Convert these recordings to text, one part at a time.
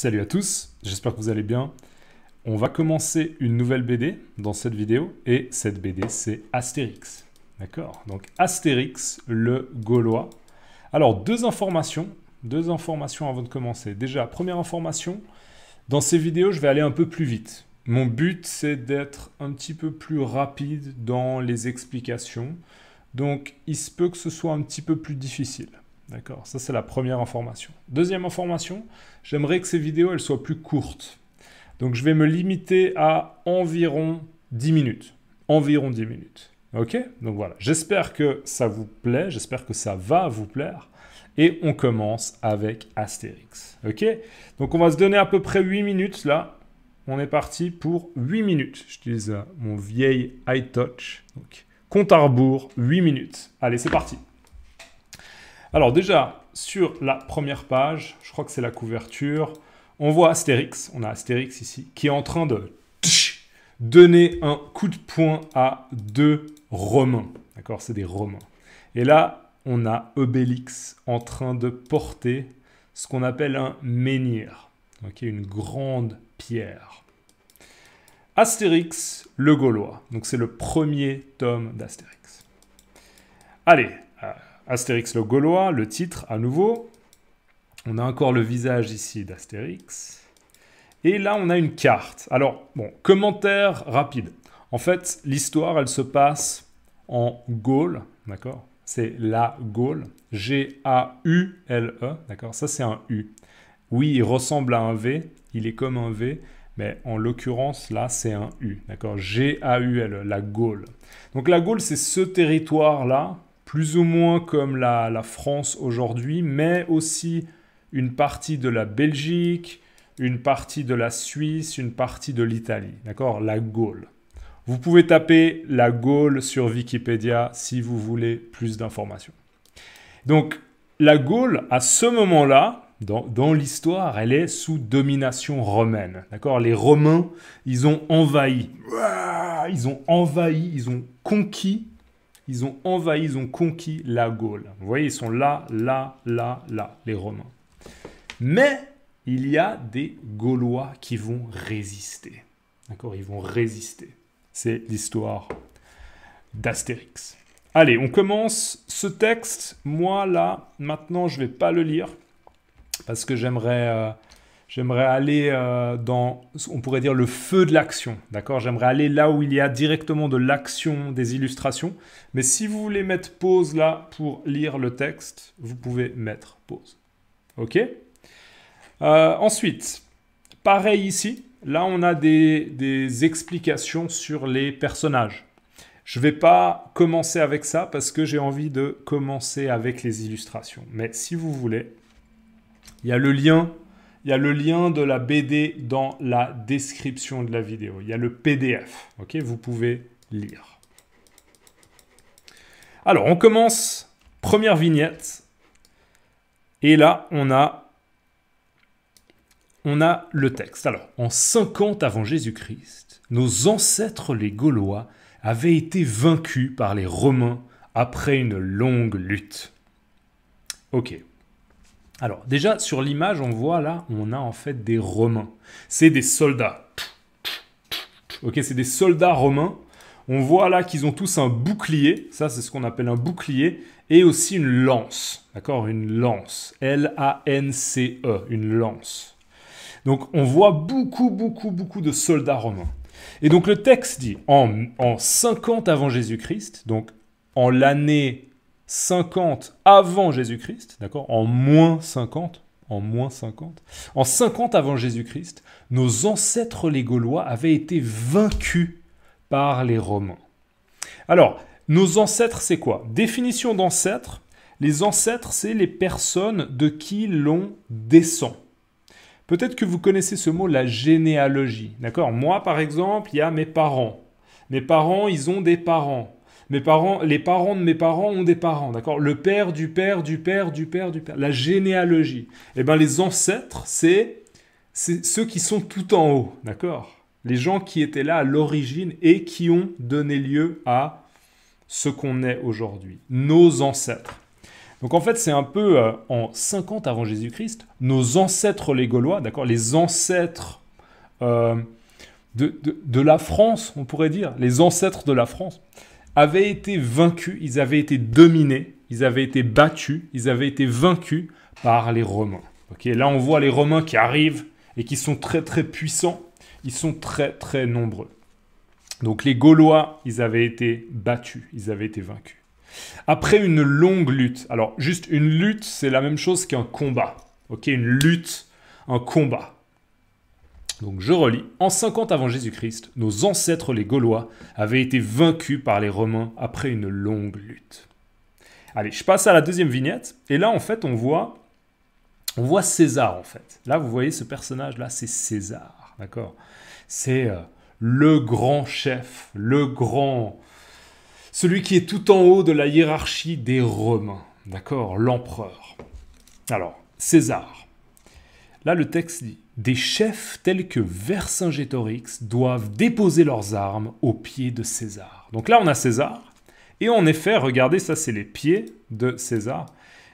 Salut à tous, j'espère que vous allez bien. On va commencer une nouvelle BD dans cette vidéo et cette BD c'est Astérix. D'accord Donc Astérix le Gaulois. Alors deux informations, deux informations avant de commencer. Déjà, première information, dans ces vidéos je vais aller un peu plus vite. Mon but c'est d'être un petit peu plus rapide dans les explications. Donc il se peut que ce soit un petit peu plus difficile. D'accord Ça, c'est la première information. Deuxième information, j'aimerais que ces vidéos, elles soient plus courtes. Donc, je vais me limiter à environ 10 minutes. Environ 10 minutes. OK Donc, voilà. J'espère que ça vous plaît. J'espère que ça va vous plaire. Et on commence avec Astérix. OK Donc, on va se donner à peu près 8 minutes, là. On est parti pour 8 minutes. J'utilise mon vieil iTouch. Donc, compte à rebours, 8 minutes. Allez, c'est parti alors déjà, sur la première page, je crois que c'est la couverture, on voit Astérix, on a Astérix ici, qui est en train de donner un coup de poing à deux Romains. D'accord C'est des Romains. Et là, on a Obélix en train de porter ce qu'on appelle un menhir, qui est une grande pierre. Astérix, le Gaulois. Donc c'est le premier tome d'Astérix. Allez, euh, Astérix le Gaulois, le titre à nouveau. On a encore le visage ici d'Astérix. Et là, on a une carte. Alors, bon, commentaire rapide. En fait, l'histoire, elle se passe en Gaule, d'accord C'est la Gaule, G-A-U-L-E, d'accord Ça, c'est un U. Oui, il ressemble à un V, il est comme un V, mais en l'occurrence, là, c'est un U, d'accord G-A-U-L, e la Gaule. Donc la Gaule, c'est ce territoire-là plus ou moins comme la, France aujourd'hui, mais aussi une partie de la Belgique, une partie de la Suisse, une partie de l'Italie, d'accord La Gaule. Vous pouvez taper la Gaule sur Wikipédia si vous voulez plus d'informations. Donc, la Gaule, à ce moment-là, dans l'histoire, elle est sous domination romaine. D'accord Les Romains, ils ont envahi. Ils ont envahi, ils ont conquis ils ont envahi, ils ont conquis la Gaule. Vous voyez, ils sont là, là, là, là, les Romains. Mais il y a des Gaulois qui vont résister. D'accord Ils vont résister. C'est l'histoire d'Astérix. Allez, on commence ce texte. Moi, là, maintenant, je ne vais pas le lire parce que j'aimerais euh, J'aimerais aller euh, dans, on pourrait dire, le feu de l'action. D'accord J'aimerais aller là où il y a directement de l'action, des illustrations. Mais si vous voulez mettre pause là pour lire le texte, vous pouvez mettre pause. OK euh, Ensuite, pareil ici. Là, on a des, des explications sur les personnages. Je ne vais pas commencer avec ça parce que j'ai envie de commencer avec les illustrations. Mais si vous voulez, il y a le lien il y a le lien de la BD dans la description de la vidéo. Il y a le PDF. Ok, vous pouvez lire. Alors, on commence. Première vignette. Et là, on a on a le texte. Alors, en 50 avant Jésus-Christ, nos ancêtres les Gaulois avaient été vaincus par les Romains après une longue lutte. Ok, alors déjà sur l'image, on voit là, on a en fait des Romains. C'est des soldats. Ok, c'est des soldats romains. On voit là qu'ils ont tous un bouclier. Ça, c'est ce qu'on appelle un bouclier. Et aussi une lance. D'accord Une lance. L-A-N-C-E. Une lance. Donc on voit beaucoup, beaucoup, beaucoup de soldats romains. Et donc le texte dit en, en 50 avant Jésus-Christ, donc en l'année 50 avant Jésus-Christ, d'accord En moins 50, en moins 50. En 50 avant Jésus-Christ, nos ancêtres les Gaulois avaient été vaincus par les Romains. Alors, nos ancêtres, c'est quoi Définition d'ancêtre, les ancêtres, c'est les personnes de qui l'on descend. Peut-être que vous connaissez ce mot, la généalogie, d'accord Moi, par exemple, il y a mes parents. Mes parents, ils ont des parents. Mes parents, les parents de mes parents ont des parents, d'accord Le père du père du père du père du père. La généalogie. Eh bien, les ancêtres, c'est ceux qui sont tout en haut, d'accord Les gens qui étaient là à l'origine et qui ont donné lieu à ce qu'on est aujourd'hui, nos ancêtres. Donc en fait, c'est un peu euh, en 50 avant Jésus-Christ, nos ancêtres les Gaulois, d'accord Les ancêtres euh, de, la France, on pourrait dire, les ancêtres de la France, avaient été vaincus, ils avaient été dominés, ils avaient été battus, ils avaient été vaincus par les Romains. là, on voit les Romains qui arrivent et qui sont très très puissants. Ils sont très très nombreux. Donc les Gaulois, ils avaient été battus, ils avaient été vaincus. Après une longue lutte, alors juste une lutte, c'est la même chose qu'un combat. Ok, une lutte, un combat. Donc je relis, en 50 avant Jésus-Christ, nos ancêtres les Gaulois avaient été vaincus par les Romains après une longue lutte. Allez, je passe à la deuxième vignette, et là en fait on voit, on voit César en fait. Là vous voyez ce personnage là, c'est César, d'accord C'est euh, le grand chef, le grand, celui qui est tout en haut de la hiérarchie des Romains, d'accord L'empereur. Alors, César, Là, le texte dit Des chefs tels que Vercingétorix doivent déposer leurs armes aux pieds de César. Donc là, on a César. Et en effet, regardez, ça, c'est les pieds de César.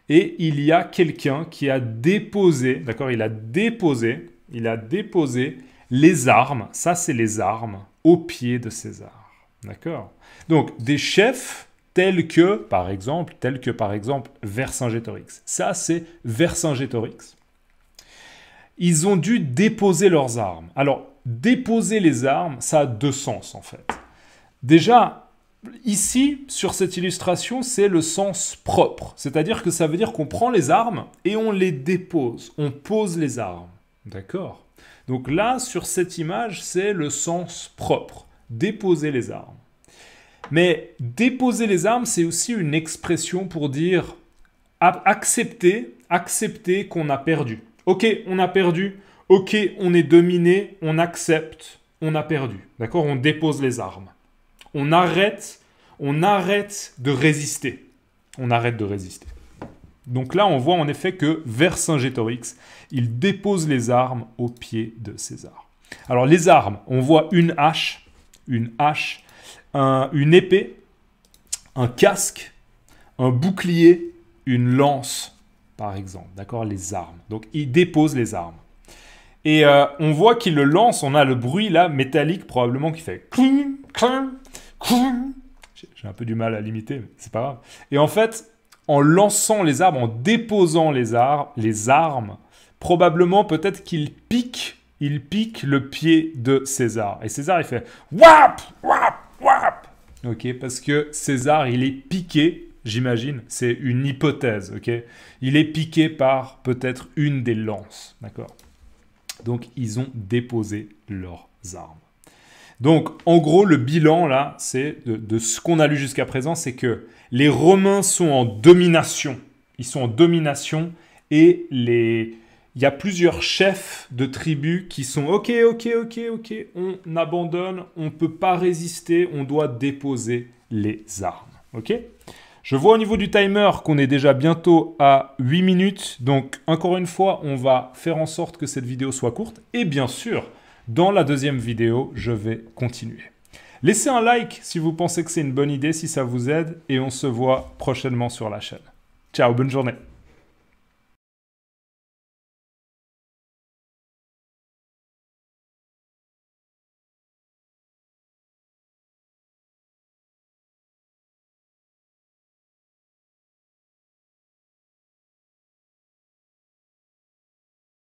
Et il y a quelqu'un qui a déposé, d'accord, il a déposé, il a déposé les armes, ça c'est les armes, aux pieds de César. D'accord Donc des chefs tels que, par exemple, tels que par exemple Vercingétorix. Ça c'est Vercingétorix ils ont dû déposer leurs armes. Alors, déposer les armes, ça a deux sens en fait. Déjà, ici, sur cette illustration, c'est le sens propre. C'est-à-dire que ça veut dire qu'on prend les armes et on les dépose. On pose les armes. D'accord Donc là, sur cette image, c'est le sens propre. Déposer les armes. Mais déposer les armes, c'est aussi une expression pour dire accepter, accepter qu'on a perdu. Ok, on a perdu. Ok, on est dominé. On accepte. On a perdu. D'accord On dépose les armes. On arrête. On arrête de résister. On arrête de résister. Donc là, on voit en effet que vers Saint-Gétorix, il dépose les armes au pied de César. Alors les armes, on voit une hache, une hache, une épée, un casque, un bouclier, une lance par exemple, d'accord Les armes. Donc il dépose les armes. Et euh, on voit qu'il le lance, on a le bruit là, métallique probablement, qui fait J'ai un peu du mal à l'imiter, mais c'est pas grave. Et en fait, en lançant les armes, en déposant les, armes, les armes, probablement peut-être qu'il pique, il pique le pied de César. Et César, il fait wap, wap, wap. Ok, parce que César, il est piqué j'imagine, c'est une hypothèse, ok Il est piqué par peut-être une des lances, d'accord Donc, ils ont déposé leurs armes. Donc, en gros, le bilan, là, c'est de, ce qu'on a lu jusqu'à présent, c'est que les Romains sont en domination. Ils sont en domination et les... il y a plusieurs chefs de tribus qui sont OK, OK, OK, OK, on abandonne, on ne peut pas résister, on doit déposer les armes. OK je vois au niveau du timer qu'on est déjà bientôt à 8 minutes. Donc encore une fois, on va faire en sorte que cette vidéo soit courte. Et bien sûr, dans la deuxième vidéo, je vais continuer. Laissez un like si vous pensez que c'est une bonne idée, si ça vous aide. Et on se voit prochainement sur la chaîne. Ciao, bonne journée.